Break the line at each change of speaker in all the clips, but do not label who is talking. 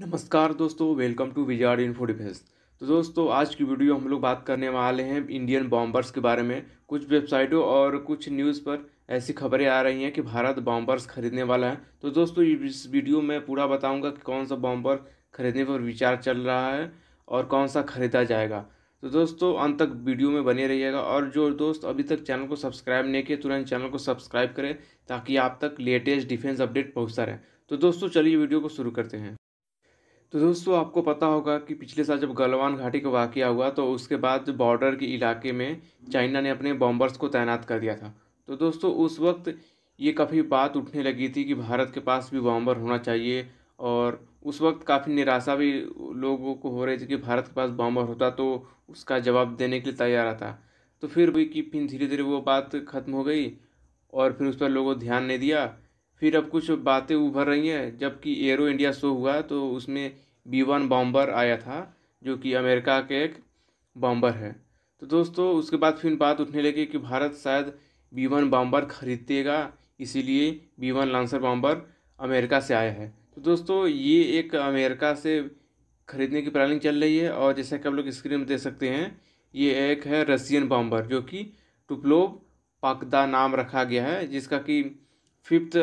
नमस्कार दोस्तों welcome to wizard for defence तो दोस्तों आज की वीडियो हम लोग बात करने वाले हैं इंडियन बॉम्बर्स के बारे में कुछ वेबसाइटों और कुछ न्यूज़ पर ऐसी खबरें आ रही हैं कि भारत बॉम्बर्स खरीदने वाला है तो दोस्तों इस वीडियो में पूरा बताऊंगा कि कौन सा बॉम्बर खरीदने पर विचार चल रहा है और कौन सा खरीदा जाएगा तो दोस्तों अंत तक वीडियो में बने रहिएगा और जो दोस्त अभी तक चैनल को सब्सक्राइब नहीं किए तुरंत चैनल को सब्सक्राइब करें ताकि आप तक लेटेस्ट डिफेंस अपडेट पहुँचता रहे तो दोस्तों चलिए वीडियो को शुरू करते हैं तो दोस्तों आपको पता होगा कि पिछले साल जब गलवान घाटी का वाक़ हुआ तो उसके बाद बॉर्डर के इलाके में चाइना ने अपने बॉम्बर्स को तैनात कर दिया था तो दोस्तों उस वक्त ये काफ़ी बात उठने लगी थी कि भारत के पास भी बॉम्बर होना चाहिए और उस वक्त काफ़ी निराशा भी लोगों को हो रही थी कि भारत के पास बॉम्बर होता तो उसका जवाब देने के लिए तैयार आता तो फिर भी कि फिर धीरे धीरे वो बात ख़त्म हो गई और फिर उस पर लोगों ध्यान नहीं दिया फिर अब कुछ बातें उभर रही हैं जबकि एरो इंडिया शो हुआ तो उसमें बी वन बॉम्बर आया था जो कि अमेरिका के एक बॉम्बर है तो दोस्तों उसके बाद फिर बात उठने लगी कि भारत शायद बी वन बॉम्बर खरीदेगा इसीलिए B one Lancer bomber America से आया है तो दोस्तों ये एक अमेरिका से खरीदने की प्लानिंग चल रही है और जैसा कि आप लोग स्क्रीन में देख सकते हैं ये एक है रसियन बॉम्बर जो कि टुपलोव पाकदा नाम रखा गया है जिसका कि फिफ्थ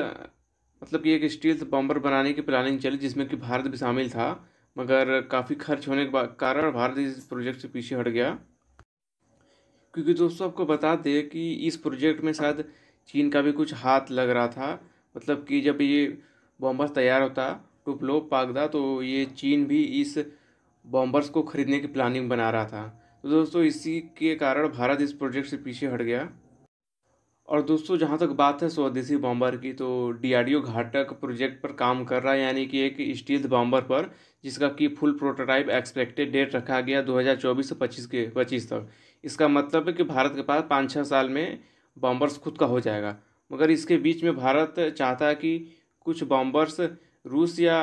मतलब कि एक स्टील्थ बॉम्बर बनाने की प्लानिंग चली जिसमें कि भारत भी शामिल था मगर काफ़ी खर्च होने के कारण भारत इस प्रोजेक्ट से पीछे हट गया क्योंकि दोस्तों आपको बता दें कि इस प्रोजेक्ट में शायद चीन का भी कुछ हाथ लग रहा था मतलब कि जब ये बॉम्बर्स तैयार होता टुपलो पागदा तो ये चीन भी इस बॉम्बर्स को खरीदने की प्लानिंग बना रहा था तो दोस्तों इसी के कारण भारत इस प्रोजेक्ट से पीछे हट गया और दोस्तों जहाँ तक बात है स्वदेशी बॉम्बर की तो डीआरडीओ घाटक प्रोजेक्ट पर काम कर रहा है यानी कि एक स्टील बॉम्बर पर जिसका कि फुल प्रोटोटाइप एक्सपेक्टेड डेट रखा गया 2024 से 25 के 25 तक इसका मतलब है कि भारत के पास पाँच छः साल में बॉम्बर्स खुद का हो जाएगा मगर इसके बीच में भारत चाहता है कि कुछ बॉम्बर्स रूस या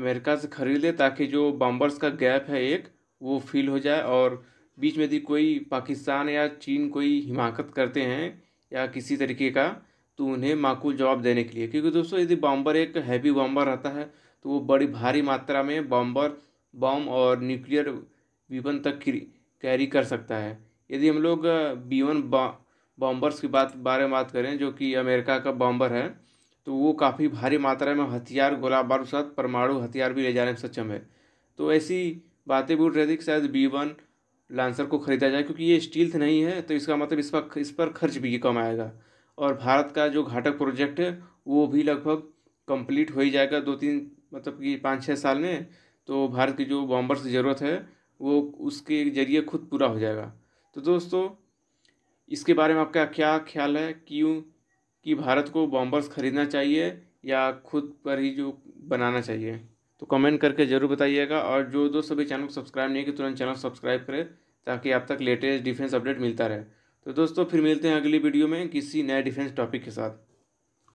अमेरिका से खरीदे ताकि जो बॉम्बर्स का गैप है एक वो फील हो जाए और बीच में यदि कोई पाकिस्तान या चीन कोई हिमाकत करते हैं या किसी तरीके का तो उन्हें माकूल जवाब देने के लिए क्योंकि दोस्तों यदि बॉम्बर एक हैवी बॉम्बर रहता है तो वो बड़ी भारी मात्रा में बॉम्बर बॉम्ब और न्यूक्लियर वीपन तक कैरी कर सकता है यदि हम लोग बी वन बॉम्बर्स की बात बारे में बात करें जो कि अमेरिका का बॉम्बर है तो वो काफ़ी भारी मात्रा में हथियार गोला बारूद साथ परमाणु हथियार भी ले जाने में सक्षम है तो ऐसी बातें भी उठ रही थी कि शायद बी वन लांसर को ख़रीदा जाए क्योंकि ये स्टील से तो नहीं है तो इसका मतलब इस पर इस पर खर्च भी कम आएगा और भारत का जो घाटक प्रोजेक्ट है वो भी लगभग कंप्लीट हो ही जाएगा दो तीन मतलब कि पाँच छः साल में तो भारत की जो बॉम्बर्स की ज़रूरत है वो उसके ज़रिए खुद पूरा हो जाएगा तो दोस्तों इसके बारे में आपका क्या ख्याल है क्यों कि भारत को बॉम्बर्स ख़रीदना चाहिए या खुद पर ही जो बनाना चाहिए तो कमेंट करके ज़रूर बताइएगा और जो दोस्त अभी चैनल को सब्सक्राइब नहीं किया तो तुरंत चैनल सब्सक्राइब करें ताकि आप तक लेटेस्ट डिफेंस अपडेट मिलता रहे तो दोस्तों फिर मिलते हैं अगली वीडियो में किसी नए डिफेंस टॉपिक के साथ